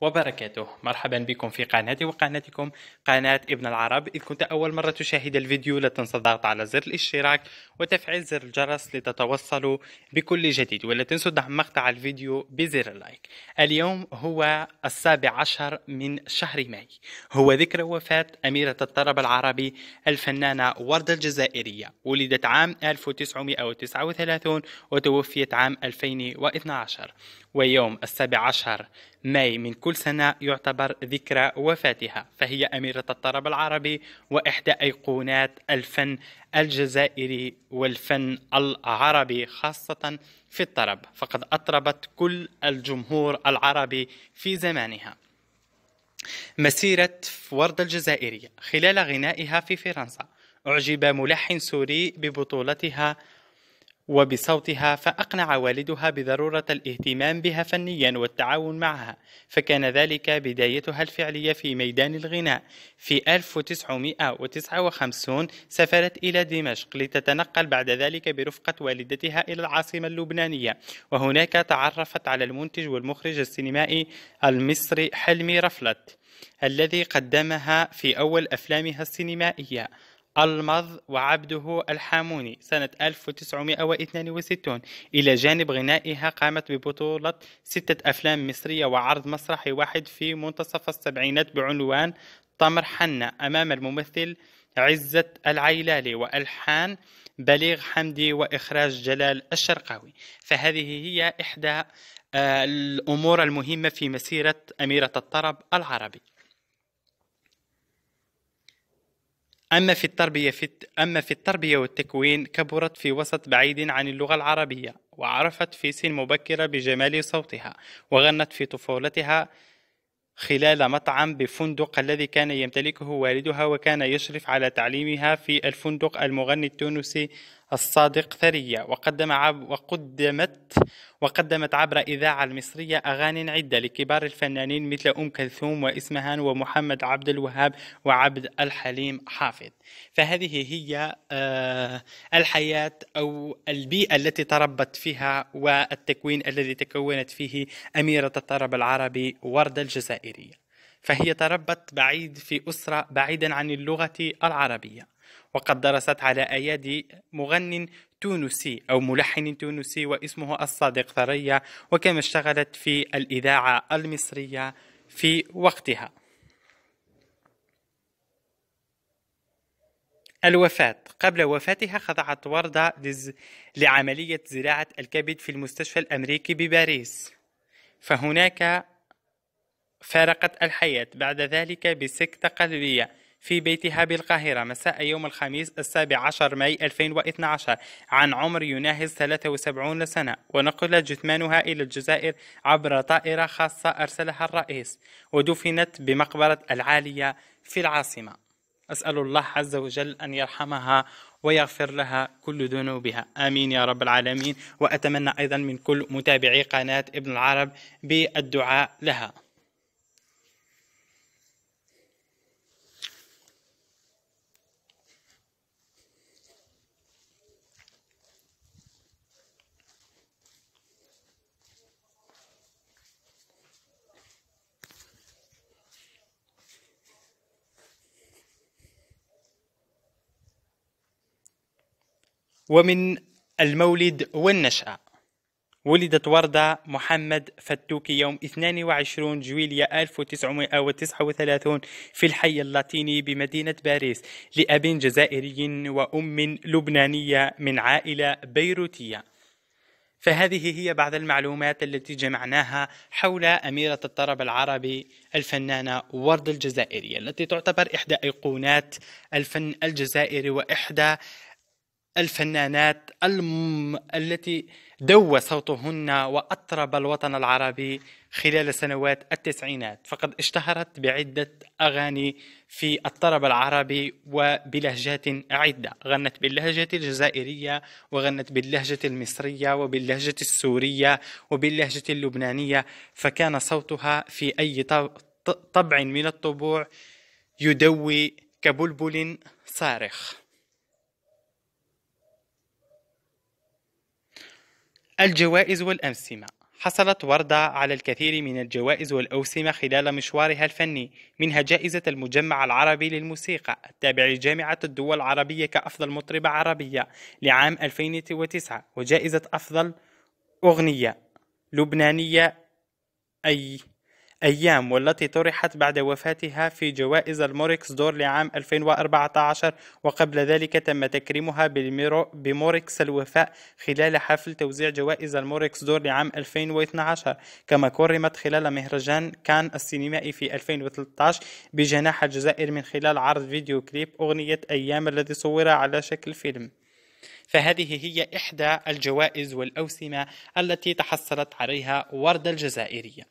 وبركاته مرحبا بكم في قناتي وقناتكم قناة ابن العرب إذا كنت أول مرة تشاهد الفيديو لا تنسى الضغط على زر الاشتراك وتفعيل زر الجرس لتتوصلوا بكل جديد ولا تنسوا دعم مقطع الفيديو بزر اللايك اليوم هو السابع عشر من شهر ماي هو ذكرى وفاة أميرة الطرب العربي الفنانة وردة الجزائرية ولدت عام 1939 وتوفيت عام 2012 ويوم السابع عشر ماي من كل سنة يعتبر ذكرى وفاتها فهي أميرة الطرب العربي وإحدى أيقونات الفن الجزائري والفن العربي خاصة في الطرب فقد أطربت كل الجمهور العربي في زمانها مسيرة وردة الجزائرية خلال غنائها في فرنسا أعجب ملحن سوري ببطولتها وبصوتها فأقنع والدها بضرورة الاهتمام بها فنيا والتعاون معها فكان ذلك بدايتها الفعلية في ميدان الغناء في 1959 سافرت إلى دمشق لتتنقل بعد ذلك برفقة والدتها إلى العاصمة اللبنانية وهناك تعرفت على المنتج والمخرج السينمائي المصري حلمي رفلت الذي قدمها في أول أفلامها السينمائية المظ وعبده الحاموني سنة 1962 إلى جانب غنائها قامت ببطولة ستة أفلام مصرية وعرض مسرحي واحد في منتصف السبعينات بعنوان تمر حنة أمام الممثل عزة العيلالي وألحان بليغ حمدي وإخراج جلال الشرقاوي فهذه هي إحدى آه، الأمور المهمة في مسيرة أميرة الطرب العربي أما في التربية في أما في التربية والتكوين كبرت في وسط بعيد عن اللغة العربية وعرفت في سن مبكرة بجمال صوتها وغنت في طفولتها خلال مطعم بفندق الذي كان يمتلكه والدها وكان يشرف على تعليمها في الفندق المغني التونسي الصادق ثرية وقدم عب وقدمت وقدمت عبر إذاعة المصرية أغاني عدة لكبار الفنانين مثل أم كلثوم وإسمهان ومحمد عبد الوهاب وعبد الحليم حافظ فهذه هي آه، الحياة أو البيئة التي تربت فيها والتكوين الذي تكونت فيه أميرة الطرب العربي وردة الجزائرية فهي تربت بعيد في أسرة بعيدا عن اللغة العربية وقد درست على أيادي مغن تونسي أو ملحن تونسي واسمه الصادق ثريا وكما اشتغلت في الإذاعة المصرية في وقتها الوفاة قبل وفاتها خضعت وردة لعملية زراعة الكبد في المستشفى الأمريكي بباريس فهناك فارقت الحياة بعد ذلك بسكتة قلبية في بيتها بالقاهرة مساء يوم الخميس السابع عشر ماي 2012 عن عمر يناهز 73 سنة ونقل جثمانها إلى الجزائر عبر طائرة خاصة أرسلها الرئيس ودفنت بمقبرة العالية في العاصمة أسأل الله عز وجل أن يرحمها ويغفر لها كل ذنوبها آمين يا رب العالمين وأتمنى أيضا من كل متابعي قناة ابن العرب بالدعاء لها ومن المولد والنشأة ولدت وردة محمد فتوكي يوم 22 جويلية 1939 في الحي اللاتيني بمدينة باريس لأب جزائري وأم لبنانية من عائلة بيروتية فهذه هي بعض المعلومات التي جمعناها حول أميرة الطرب العربي الفنانة وردة الجزائرية التي تعتبر إحدى أيقونات الفن الجزائري وإحدى الفنانات الم... التي دوى صوتهن وأطرب الوطن العربي خلال سنوات التسعينات فقد اشتهرت بعدة أغاني في الطرب العربي وبلهجات عدة غنت باللهجة الجزائرية وغنت باللهجة المصرية وباللهجة السورية وباللهجة اللبنانية فكان صوتها في أي طبع من الطبوع يدوي كبلبل صارخ الجوائز والأمسمة حصلت وردة على الكثير من الجوائز والأوسمة خلال مشوارها الفني منها جائزة المجمع العربي للموسيقى التابع لجامعة الدول العربية كأفضل مطربة عربية لعام 2009 وجائزة أفضل أغنية لبنانية أي أيام والتي طرحت بعد وفاتها في جوائز الموريكس دور لعام 2014 وقبل ذلك تم تكريمها بموريكس الوفاء خلال حفل توزيع جوائز الموريكس دور لعام 2012 كما كرمت خلال مهرجان كان السينمائي في 2013 بجناح الجزائر من خلال عرض فيديو كليب أغنية أيام الذي صور على شكل فيلم فهذه هي إحدى الجوائز والأوسمة التي تحصلت عليها وردة الجزائرية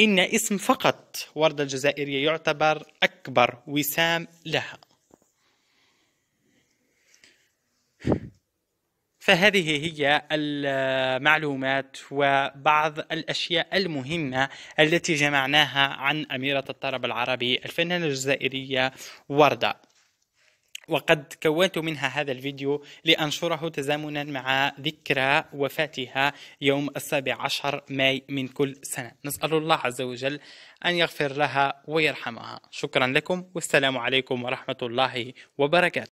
إن اسم فقط وردة الجزائرية يعتبر أكبر وسام لها فهذه هي المعلومات وبعض الأشياء المهمة التي جمعناها عن أميرة الطرب العربي الفنانة الجزائرية وردة وقد كونت منها هذا الفيديو لأنشره تزامنا مع ذكرى وفاتها يوم السابع عشر ماي من كل سنة نسأل الله عز وجل أن يغفر لها ويرحمها شكرا لكم والسلام عليكم ورحمة الله وبركاته